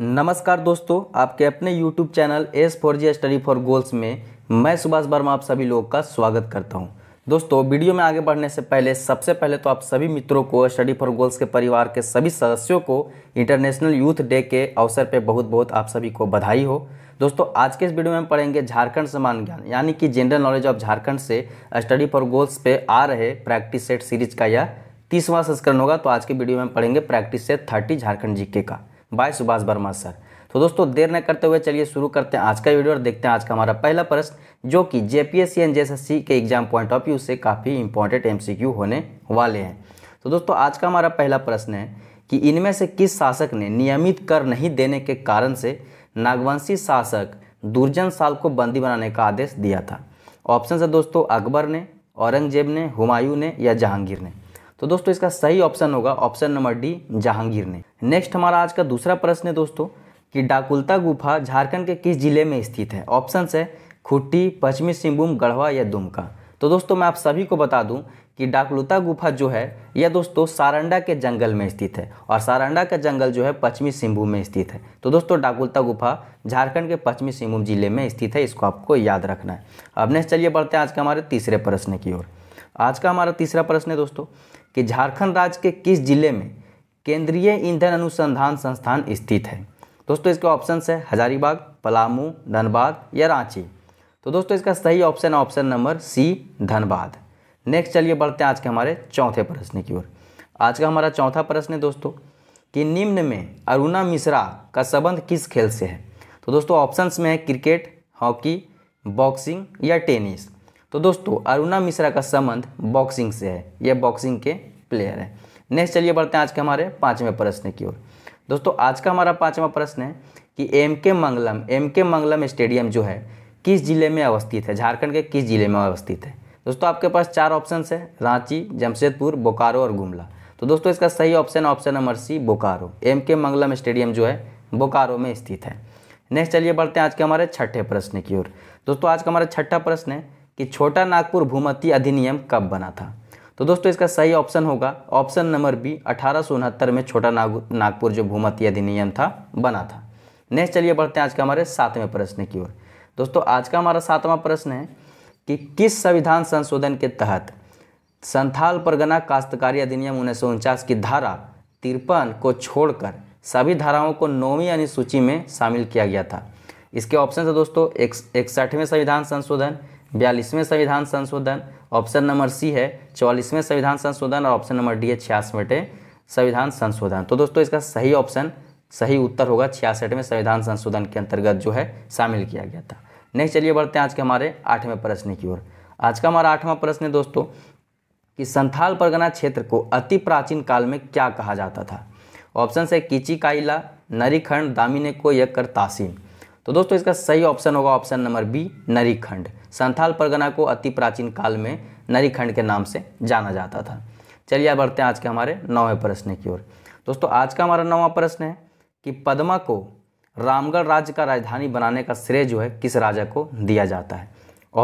नमस्कार दोस्तों आपके अपने YouTube channel S four G study for goals में मैं सुभाष वर्मा आप सभी लोगों का स्वागत करता हूं दोस्तों वीडियो में आगे बढ़ने से पहले सबसे पहले तो आप सभी मित्रों को स्टडी फॉर गोल्स के परिवार के सभी सदस्यों को इंटरनेशनल यूथ डे के अवसर पर बहुत बहुत आप सभी को बधाई हो दोस्तों आज के इस वीडियो में हम पढ़ेंगे झारखंड समान ज्ञान यानी कि जनरल नॉलेज ऑफ झारखंड से स्टडी फॉर गोल्स पे आ रहे प्रैक्टिस सेट सीरीज का यह तीसवां संस्करण होगा तो आज के वीडियो में हम पढ़ेंगे practice set thirty Jharkhand GK का बाय सुभाष वर्मा सर तो दोस्तों देर न करते हुए चलिए शुरू करते हैं आज का वीडियो और देखते हैं आज का हमारा पहला प्रश्न जो कि जेपीएससी एंड सी के एग्जाम पॉइंट ऑफ व्यू से काफ़ी इंपॉर्टेंट क्यू होने वाले हैं तो दोस्तों आज का हमारा पहला प्रश्न है कि इनमें से किस शासक ने नियमित कर नहीं देने के कारण से नागवंशी शासक दुर्जन साल को बंदी बनाने का आदेश दिया था ऑप्शन है दोस्तों अकबर ने औरंगजेब ने हुमायूं ने या जहांगीर ने तो दोस्तों इसका सही ऑप्शन होगा ऑप्शन नंबर डी जहांगीर ने नेक्स्ट हमारा आज का दूसरा प्रश्न है दोस्तों कि डाकुलता गुफा झारखंड के किस जिले में स्थित है ऑप्शन है खुट्टी पश्चिमी सिंहभूम गढ़वा या दुमका तो दोस्तों मैं आप सभी को बता दूं कि डाकलुता गुफा जो है यह दोस्तों सारंडा के जंगल में स्थित है और सारंडा का जंगल जो है पश्चिमी सिंहभूम में स्थित है तो दोस्तों डाकुलता गुफा झारखंड के पश्चिमी सिंहभूम जिले में स्थित है इसको आपको याद रखना है अब नेक्स्ट चलिए बढ़ते हैं आज के हमारे तीसरे प्रश्न की ओर आज का हमारा तीसरा प्रश्न है दोस्तों कि झारखंड राज्य के किस जिले में केंद्रीय ईंधन अनुसंधान संस्थान स्थित है दोस्तों इसके ऑप्शन है हजारीबाग पलामू धनबाद या रांची तो दोस्तों इसका सही ऑप्शन है option number C Dhanbad next चलिए बढ़ते हैं आज के हमारे चौथे प्रश्न की ओर आज का हमारा चौथा प्रश्न है दोस्तों कि निम्न में अरुणा मिश्रा का संबंध किस खेल से है तो दोस्तों ऑप्शंस में है क्रिकेट हॉकी बॉक्सिंग या टेनिस तो दोस्तों अरुणा मिश्रा का संबंध बॉक्सिंग से है यह बॉक्सिंग के प्लेयर है नेक्स्ट चलिए बढ़ते हैं आज के हमारे पाँचवें प्रश्न की ओर दोस्तों आज का हमारा पाँचवा प्रश्न है कि एम के मंगलम एम के मंगलम स्टेडियम जो है किस जिले में अवस्थित है झारखंड के किस जिले में अवस्थित है दोस्तों आपके पास चार ऑप्शन है रांची जमशेदपुर बोकारो और गुमला तो दोस्तों इसका सही option option number C Bokaro M K Mangalam stadium जो है बोकारो में स्थित है नेक्स्ट चलिए बढ़ते हैं आज के हमारे छठे प्रश्न की ओर दोस्तों आज का हमारा छठा प्रश्न है कि छोटा नागपुर भूमति अधिनियम कब बना था तो दोस्तों इसका सही ऑप्शन होगा ऑप्शन नंबर बी अठारह में छोटा नाग, नागपुर जो भूमती अधिनियम था बना था नेक्स्ट चलिए बढ़ते हैं आज का हमारे सातवें प्रश्न की ओर दोस्तों आज का हमारा सातवां प्रश्न है कि किस संविधान संशोधन के तहत संथाल परगना काश्तकारी अधिनियम उन्नीस की धारा तिरपन को छोड़कर सभी धाराओं को नौवीं अनुसूची में शामिल किया गया था इसके ऑप्शन है दोस्तों एक इकसठवें संविधान संशोधन बयालीसवें संविधान संशोधन ऑप्शन नंबर सी है चौलीसवें संविधान संशोधन और ऑप्शन नंबर डी है छियासठवें संविधान संशोधन तो दोस्तों इसका सही ऑप्शन सही उत्तर होगा छियासठवें संविधान संशोधन के अंतर्गत जो है शामिल किया गया था नेक्स्ट चलिए बढ़ते हैं आज के हमारे आठवें प्रश्न की ओर आज का हमारा आठवां प्रश्न है दोस्तों कि संथाल परगना क्षेत्र को अति प्राचीन काल में क्या कहा जाता था ऑप्शन है किची काइला नरीखंड दामिने को यकर तासीन तो दोस्तों इसका सही ऑप्शन होगा ऑप्शन नंबर बी नरीखंड संथाल परगना को अति प्राचीन काल में नरीखंड के नाम से जाना जाता था चलिए अब बढ़ते हैं आज के हमारे नौवें प्रश्न की ओर दोस्तों आज का हमारा नौवा प्रश्न है कि पद्मा को रामगढ़ राज्य का राजधानी बनाने का श्रेय जो है किस राजा को दिया जाता है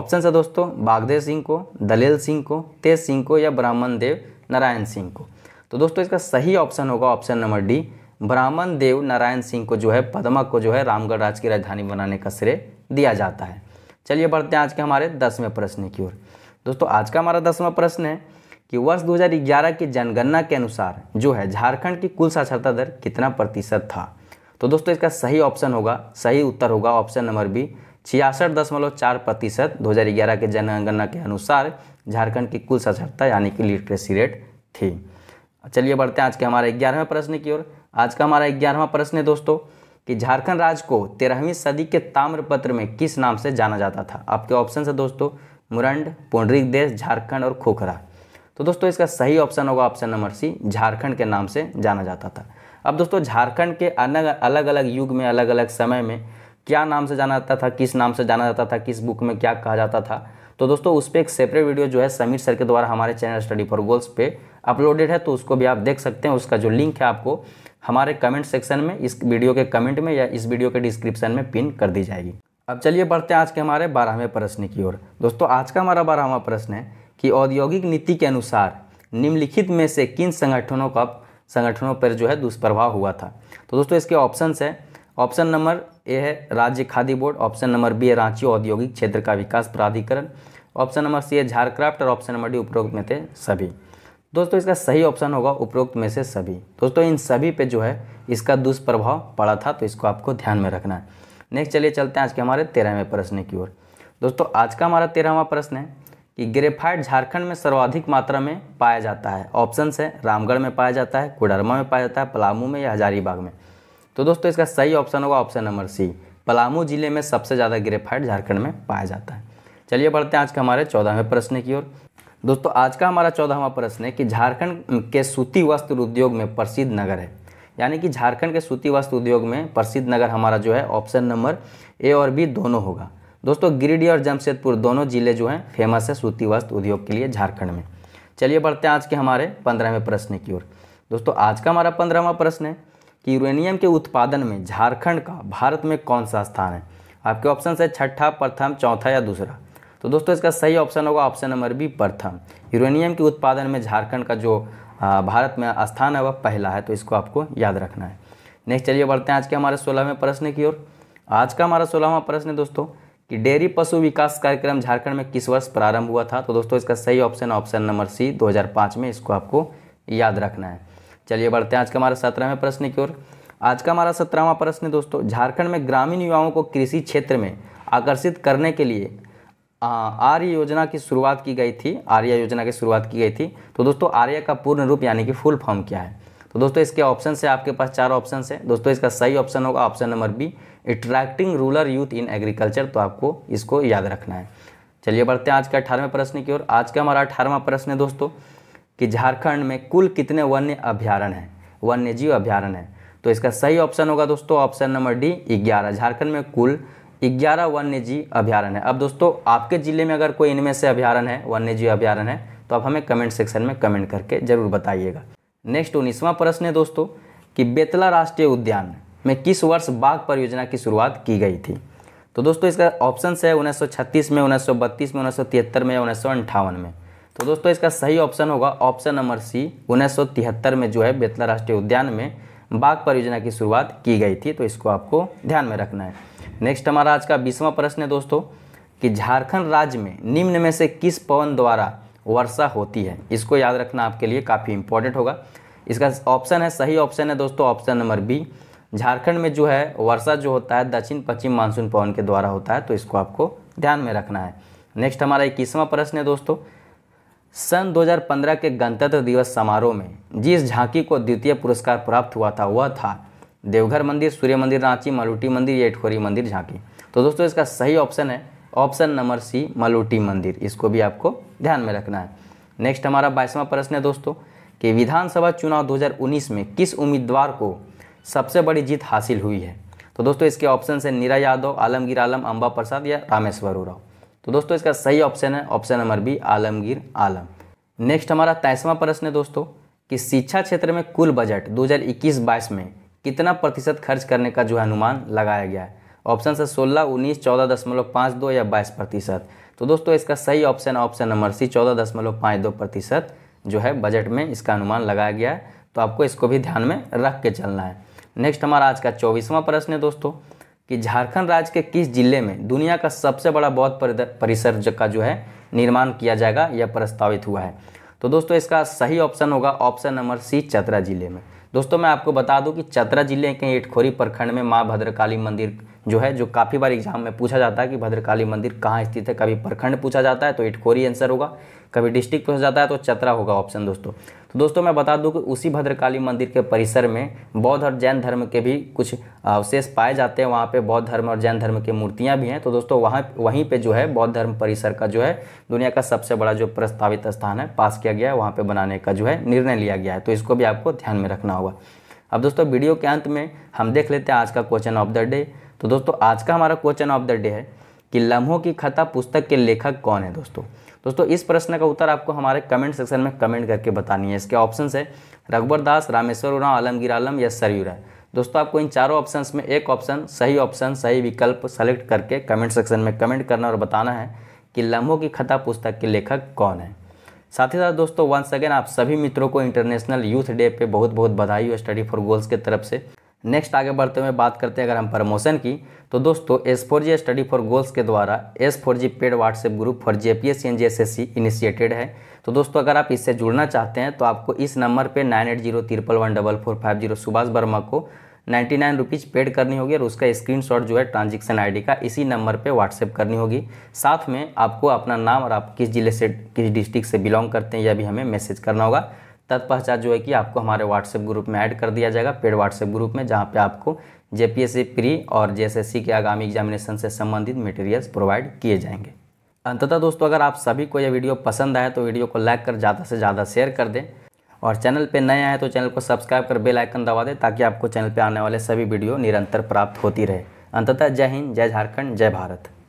ऑप्शन है दोस्तों बागदेव सिंह को दलेल सिंह को तेज सिंह को या ब्राह्मण देव नारायण सिंह को तो दोस्तों इसका सही ऑप्शन होगा ऑप्शन नंबर डी ब्राह्मण देव नारायण सिंह को जो है पद्मा को जो है रामगढ़ राज्य की राजधानी बनाने का श्रेय दिया जाता है चलिए बढ़ते हैं आज के हमारे दसवें प्रश्न की ओर दोस्तों आज का हमारा दसवां प्रश्न है कि वर्ष 2011 की जनगणना के अनुसार जो है झारखंड की कुल साक्षरता दर कितना प्रतिशत था तो दोस्तों इसका सही ऑप्शन होगा सही उत्तर होगा ऑप्शन नंबर बी छियासठ दशमलव चार प्रतिशत दो के जनगणना के अनुसार झारखंड की कुल साक्षरता यानी कि लिटरेसी रेट थी चलिए बढ़ते हैं आज के हमारे ग्यारहवें प्रश्न की ओर आज का हमारा ग्यारहवा प्रश्न है दोस्तों कि झारखंड राज्य को तेरहवीं सदी के ताम्रपत्र में किस नाम से जाना जाता था आपके ऑप्शन है दोस्तों मुरंड पुण्डरी देश झारखंड और खोखरा तो दोस्तों इसका सही ऑप्शन होगा ऑप्शन नंबर सी झारखंड के नाम से जाना जाता था अब दोस्तों झारखंड के अलग अलग अलग युग में अलग अलग समय में क्या नाम से जाना जाता था किस नाम से जाना जाता था किस बुक में क्या कहा जाता था तो दोस्तों उस पर एक सेपरेट वीडियो जो है समीर सर के द्वारा हमारे चैनल स्टडी फॉर गोल्स पे अपलोडेड है तो उसको भी आप देख सकते हैं उसका जो लिंक है आपको हमारे कमेंट सेक्शन में इस वीडियो के कमेंट में या इस वीडियो के डिस्क्रिप्शन में पिन कर दी जाएगी अब चलिए बढ़ते हैं आज के हमारे बारहवें प्रश्न की ओर दोस्तों आज का हमारा बारहवा प्रश्न है कि औद्योगिक नीति के अनुसार निम्नलिखित में से किन संगठनों का संगठनों पर जो है दुष्प्रभाव हुआ था तो दोस्तों इसके ऑप्शन है ऑप्शन नंबर ए है राज्य khadi board option number B है रांची औद्योगिक क्षेत्र का विकास प्राधिकरण ऑप्शन नंबर सी है झारक्राफ्ट और ऑप्शन नंबर डी उपरोक्त में थे सभी दोस्तों इसका सही ऑप्शन होगा उपरोक्त में से सभी दोस्तों इन सभी पे जो है इसका दुष्प्रभाव पड़ा था तो इसको आपको ध्यान में रखना है नेक्स्ट चलिए चलते हैं आज के हमारे तेरहवें प्रश्न की ओर दोस्तों आज का हमारा तेरहवा प्रश्न है कि ग्रेफाइट झारखंड में सर्वाधिक मात्रा में पाया जाता है ऑप्शन है रामगढ़ में पाया जाता है कोडरमा में पाया जाता है पलामू में या हजारीबाग में तो दोस्तों इसका सही ऑप्शन होगा ऑप्शन नंबर सी पलामू जिले में सबसे ज़्यादा ग्रेफाइट झारखंड में पाया जाता है चलिए बढ़ते हैं आज के हमारे चौदहवें प्रश्न की ओर दोस्तों आज का हमारा चौदहवा प्रश्न है कि झारखंड के सूती वस्त्र उद्योग में प्रसिद्ध नगर है यानी कि झारखंड के सूती वस्त्र उद्योग में प्रसिद्ध नगर हमारा जो है ऑप्शन नंबर ए और बी दोनों होगा दोस्तों गिरिडीह और जमशेदपुर दोनों जिले जो हैं फेमस है सूती वस्त्र उद्योग के लिए झारखंड में चलिए बढ़ते हैं आज के हमारे पंद्रहवें प्रश्न की ओर दोस्तों आज का हमारा पंद्रहवा प्रश्न है कि यूरेनियम के उत्पादन में झारखंड का भारत में कौन सा स्थान है आपके ऑप्शन है छठा प्रथम चौथा या दूसरा तो दोस्तों इसका सही ऑप्शन होगा ऑप्शन नंबर बी प्रथम यूरेनियम के उत्पादन में झारखंड का जो भारत में स्थान है वह पहला है तो इसको आपको याद रखना है नेक्स्ट चलिए बढ़ते हैं आज के हमारे सोलहवें प्रश्न की ओर आज का हमारा सोलहवा प्रश्न दोस्तों कि डेयरी पशु विकास कार्यक्रम झारखंड में किस वर्ष प्रारंभ हुआ था तो दोस्तों इसका सही ऑप्शन ऑप्शन नंबर सी 2005 में इसको आपको याद रखना है चलिए बढ़ते हैं आज का हमारा सत्रहवें प्रश्न की ओर आज का हमारा सत्रहवा प्रश्न दोस्तों झारखंड में ग्रामीण युवाओं को कृषि क्षेत्र में आकर्षित करने के लिए आर्य योजना की शुरुआत की गई थी आर्य योजना की शुरुआत की गई थी तो दोस्तों आर्य का पूर्ण रूप यानी कि फुल फॉर्म क्या है तो दोस्तों इसके ऑप्शन से आपके पास चार ऑप्शन है दोस्तों इसका सही ऑप्शन होगा option number B attracting rural youth in agriculture तो आपको इसको याद रखना है चलिए बढ़ते हैं आज के अठारहवें प्रश्न की ओर आज का हमारा अठारहवा प्रश्न है दोस्तों कि झारखंड में कुल कितने वन्य अभ्यारण हैं जीव अभ्यारण है तो इसका सही ऑप्शन होगा दोस्तों ऑप्शन नंबर डी ग्यारह झारखंड में कुल ग्यारह वन्यजीव अभ्यारण है अब दोस्तों आपके ज़िले में अगर कोई इनमें से अभ्यारण है वन्यजीव अभ्यारण है तो आप हमें कमेंट सेक्शन में कमेंट करके ज़रूर बताइएगा नेक्स्ट उन्नीसवां प्रश्न है दोस्तों कि बेतला राष्ट्रीय उद्यान में किस वर्ष बाघ परियोजना की शुरुआत की गई थी तो दोस्तों इसका ऑप्शन है उन्नीस में उन्नीस में उन्नीस में या उन्नीस में तो दोस्तों इसका सही ऑप्शन होगा ऑप्शन नंबर सी उन्नीस में जो है बेतला राष्ट्रीय उद्यान में बाघ परियोजना की शुरुआत की गई थी तो इसको आपको ध्यान में रखना है नेक्स्ट हमारा आज का बीसवा प्रश्न है दोस्तों कि झारखंड राज्य में निम्न में से किस पवन द्वारा वर्षा होती है इसको याद रखना आपके लिए काफ़ी इंपॉर्टेंट होगा इसका ऑप्शन है सही ऑप्शन है दोस्तों ऑप्शन नंबर बी झारखंड में जो है वर्षा जो होता है दक्षिण पश्चिम मानसून पवन के द्वारा होता है तो इसको आपको ध्यान में रखना है नेक्स्ट हमारा इक्कीसवां प्रश्न है दोस्तों सन 2015 के गणतंत्र दिवस समारोह में जिस झांकी को द्वितीय पुरस्कार प्राप्त हुआ था वह था देवघर मंदिर सूर्य मंदिर रांची मलूटी मंदिर या मंदिर झांकी तो दोस्तों इसका सही ऑप्शन है ऑप्शन नंबर सी मलूटी मंदिर इसको भी आपको ध्यान में रखना है नेक्स्ट हमारा बाईसवां प्रश्न है दोस्तों कि विधानसभा चुनाव 2019 में किस उम्मीदवार को सबसे बड़ी जीत हासिल हुई है तो दोस्तों इसके ऑप्शन है नीरा यादव आलमगीर आलम अंबा प्रसाद या रामेश्वर उराव तो दोस्तों इसका सही ऑप्शन है option number B Alamgir Alam next हमारा तेईसवां प्रश्न है दोस्तों कि शिक्षा क्षेत्र में कुल बजट 2021-22 में कितना प्रतिशत खर्च करने का जो है अनुमान लगाया गया है ऑप्शन से सोलह उन्नीस चौदह दशमलव पाँच दो या बाईस प्रतिशत तो दोस्तों इसका सही ऑप्शन है ऑप्शन नंबर सी चौदह दशमलव पाँच दो प्रतिशत जो है बजट में इसका अनुमान लगाया गया है तो आपको इसको भी ध्यान में रख के चलना है नेक्स्ट हमारा आज का चौबीसवां प्रश्न है दोस्तों कि झारखंड राज्य के किस जिले में दुनिया का सबसे बड़ा बौद्ध परिसर का जो है निर्माण किया जाएगा यह प्रस्तावित हुआ है तो दोस्तों इसका सही ऑप्शन होगा ऑप्शन नंबर सी चतरा जिले में दोस्तों मैं आपको बता दूं कि चतरा जिले के एटखोरी प्रखंड में माँ भद्रकाली मंदिर जो है जो काफ़ी बार एग्जाम में पूछा जाता है कि भद्रकाली मंदिर कहाँ स्थित है कभी प्रखंड पूछा जाता है तो एटखोरी आंसर होगा कभी डिस्ट्रिक्ट प्रोसेस जाता है तो चतरा होगा ऑप्शन दोस्तों तो दोस्तों मैं बता दूं कि उसी भद्रकाली मंदिर के परिसर में बौद्ध और जैन धर्म के भी कुछ अवशेष पाए जाते हैं वहाँ पे बौद्ध धर्म और जैन धर्म की मूर्तियाँ भी हैं तो दोस्तों वहाँ वहीं पे जो है बौद्ध धर्म परिसर का जो है दुनिया का सबसे बड़ा जो प्रस्तावित स्थान है पास किया गया है वहाँ पर बनाने का जो है निर्णय लिया गया है तो इसको भी आपको ध्यान में रखना होगा अब दोस्तों वीडियो के अंत में हम देख लेते हैं आज का क्वेश्चन ऑफ द डे तो दोस्तों आज का हमारा क्वेश्चन ऑफ द डे है कि लम्हों की खता पुस्तक के लेखक कौन है दोस्तों दोस्तों इस प्रश्न का उत्तर आपको हमारे कमेंट सेक्शन में कमेंट करके बतानी है इसके ऑप्शन है रघुबर दास रामेश्वर उराव आलमगीर आलम या सरयू राय दोस्तों आपको इन चारों ऑप्शंस में एक ऑप्शन सही ऑप्शन सही विकल्प सेलेक्ट करके कमेंट सेक्शन में कमेंट करना और बताना है कि लम्हों की खता पुस्तक के लेखक कौन है साथ ही साथ दोस्तों वंस अगेन आप सभी मित्रों को इंटरनेशनल यूथ डे पे बहुत बहुत बधाई और स्टडी फॉर गोल्स के तरफ से नेक्स्ट आगे बढ़ते हुए बात करते हैं अगर हम प्रमोशन की तो दोस्तों S four G study for goals के द्वारा S four G paid WhatsApp group for J P S C N G S S C initiated है तो दोस्तों अगर आप इससे जुड़ना चाहते हैं तो आपको इस नंबर पे nine eight zero triple one double four five zero Subhash Verma को नाइन्टी नाइन रुपीज़ पेड करनी होगी और उसका स्क्रीन जो है ट्रांजेक्शन आई का इसी नंबर पर व्हाट्सएप करनी होगी साथ में आपको अपना नाम और आप किस जिले से किस डिस्ट्रिक्ट से बिलोंग करते हैं यह भी हमें मैसेज करना होगा तत्पश्चात जो है कि आपको हमारे व्हाट्सएप ग्रुप में ऐड कर दिया जाएगा पेड व्हाट्सएप ग्रुप में जहाँ पे आपको जेपीएससी प्री और जे के आगामी एग्जामिनेशन से संबंधित मटेरियल्स प्रोवाइड किए जाएंगे अंततः दोस्तों अगर आप सभी को यह वीडियो पसंद आए तो वीडियो को लाइक कर ज़्यादा से ज़्यादा शेयर कर दें और चैनल पर नए आए तो चैनल को सब्सक्राइब कर बेल आइकन दबा दें ताकि आपको चैनल पर आने वाले सभी वीडियो निरंतर प्राप्त होती रहे अंततः जय हिंद जय झारखंड जय भारत